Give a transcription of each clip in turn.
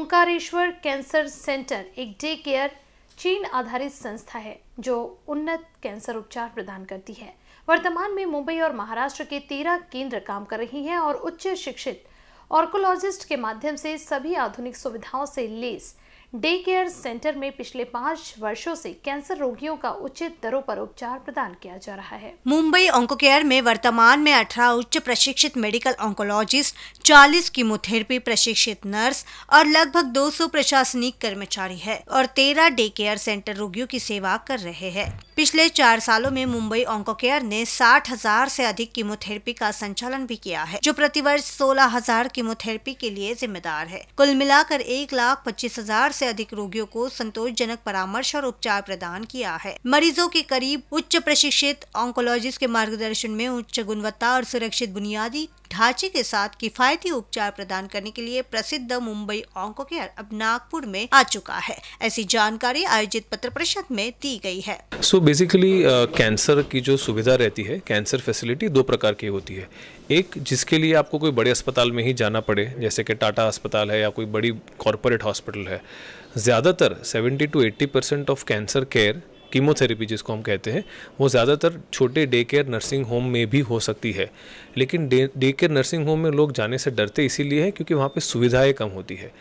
Omkareshwar cancer centre एक day care चीन आधारित संस्था है जो उन्नत कैंसर उपचार प्रदान करती है वर्तमान में मुंबई और महाराष्ट्र के तेरह केंद्र काम कर रही हैं और उच्च शिक्षित ऑर्कोलॉजिस्ट के माध्यम से सभी आधुनिक सुविधाओं से लेस डे केयर सेंटर में पिछले पाँच वर्षों से कैंसर रोगियों का उचित दरों पर उपचार प्रदान किया जा रहा है मुंबई ऑंको केयर में वर्तमान में अठारह उच्च प्रशिक्षित मेडिकल ऑंकोलॉजिस्ट 40 कीमोथेरेपी प्रशिक्षित नर्स और लगभग 200 प्रशासनिक कर्मचारी है और 13 डे केयर सेंटर रोगियों की सेवा कर रहे हैं पिछले चार सालों में मुंबई ऑंकोकेयर ने साठ हजार से अधिक कीमोथेरेपी का संचालन भी किया है जो प्रतिवर्ष सोलह हजार कीमोथेरेपी के लिए जिम्मेदार है कुल मिलाकर एक लाख पच्चीस हजार ऐसी अधिक रोगियों को संतोषजनक परामर्श और उपचार प्रदान किया है मरीजों के करीब उच्च प्रशिक्षित ऑन्कोलॉजिस्ट के मार्गदर्शन में उच्च गुणवत्ता और सुरक्षित बुनियादी ढांचे के साथ किफायती उपचार प्रदान करने के लिए प्रसिद्ध मुंबई ऑंको केयर अब नागपुर में आ चुका है ऐसी जानकारी आयोजित पत्र परिषद में दी गई है सो बेसिकली कैंसर की जो सुविधा रहती है कैंसर फैसिलिटी दो प्रकार की होती है एक जिसके लिए आपको कोई बड़े अस्पताल में ही जाना पड़े जैसे कि टाटा अस्पताल है या कोई बड़ी कॉरपोरेट हॉस्पिटल है ज़्यादातर 70 to 80 percent of cancer care chemotherapy जिसको हम कहते हैं वो ज़्यादातर छोटे डे केयर नर्सिंग होम में भी हो सकती है लेकिन day day care nursing home में लोग जाने से डरते इसीलिए हैं क्योंकि वहाँ पर सुविधाएँ कम होती है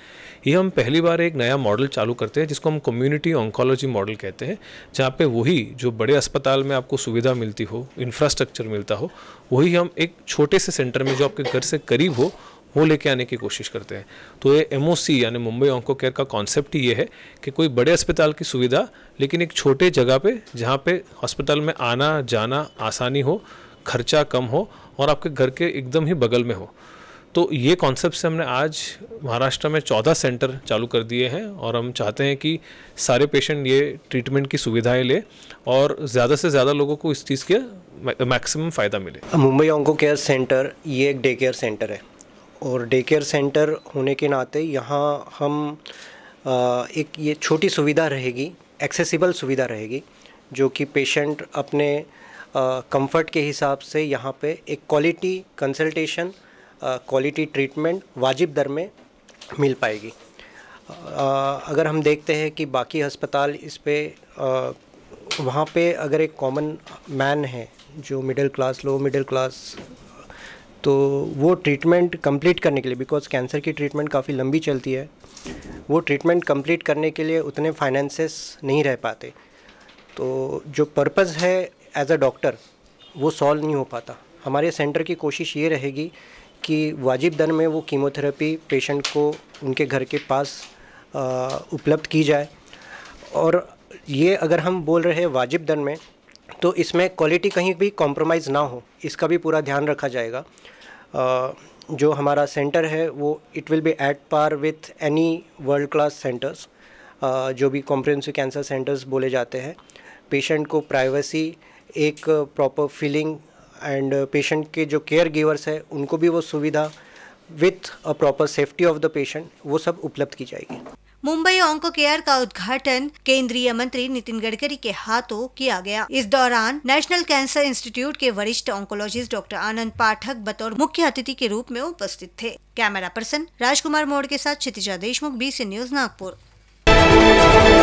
ये हम पहली बार एक नया मॉडल चालू करते हैं जिसको हम कम्युनिटी ऑन्कोलॉजी मॉडल कहते हैं जहाँ पे वही जो बड़े अस्पताल में आपको सुविधा मिलती हो इंफ्रास्ट्रक्चर मिलता हो वही हम एक छोटे से सेंटर में जो आपके घर से करीब हो वो लेके आने की कोशिश करते हैं तो ये एम यानी मुंबई ऑंको केयर का कॉन्सेप्ट ही ये है कि कोई बड़े अस्पताल की सुविधा लेकिन एक छोटे जगह पे जहाँ पे हॉस्पिटल में आना जाना आसानी हो खर्चा कम हो और आपके घर के एकदम ही बगल में हो तो ये कॉन्सेप्ट से हमने आज महाराष्ट्र में चौदह सेंटर चालू कर दिए हैं और हम चाहते हैं कि सारे पेशेंट ये ट्रीटमेंट की सुविधाएं ले और ज़्यादा से ज़्यादा लोगों को इस चीज़ के मैक्सिमम फ़ायदा मिले मुंबई ऑंको केयर सेंटर ये एक डे केयर सेंटर है और डे केयर सेंटर होने के नाते यहाँ हम एक ये छोटी सुविधा रहेगी एक्सेसिबल सुविधा रहेगी जो कि पेशेंट अपने कंफर्ट के हिसाब से यहाँ पे एक क्वालिटी कंसल्टेशन क्वालिटी ट्रीटमेंट वाजिब दर में मिल पाएगी अगर हम देखते हैं कि बाकी अस्पताल इस पर वहाँ पे अगर एक कॉमन मैन है जो middle class low middle class तो वो ट्रीटमेंट कंप्लीट करने के लिए बिकॉज कैंसर की ट्रीटमेंट काफ़ी लंबी चलती है वो ट्रीटमेंट कंप्लीट करने के लिए उतने फाइनेंसेस नहीं रह पाते तो जो पर्पज़ है एज अ डॉक्टर वो सॉल्व नहीं हो पाता हमारे सेंटर की कोशिश ये रहेगी कि वाजिब दर में वो कीमोथेरेपी पेशेंट को उनके घर के पास उपलब्ध की जाए और ये अगर हम बोल रहे हैं वाजिब दर में तो इसमें क्वालिटी कहीं भी कॉम्प्रोमाइज़ ना हो इसका भी पूरा ध्यान रखा जाएगा आ, जो हमारा सेंटर है वो it will be at par with any world class centres जो भी कॉम्प्रेंसिव कैंसर सेंटर्स बोले जाते हैं पेशेंट को प्राइवेसी एक प्रॉपर फीलिंग एंड पेशेंट के जो केयर गिवर्स हैं उनको भी वो सुविधा with a proper safety of the patient वो सब उपलब्ध की जाएगी मुंबई ऑन्को केयर का उद्घाटन केंद्रीय मंत्री नितिन गडकरी के हाथों किया गया इस दौरान नेशनल कैंसर इंस्टीट्यूट के वरिष्ठ ऑन्कोलॉजिस्ट डॉक्टर आनंद पाठक बतौर मुख्य अतिथि के रूप में उपस्थित थे कैमरा पर्सन राजकुमार मोड़ के साथ क्षितिजा देशमुख बी न्यूज नागपुर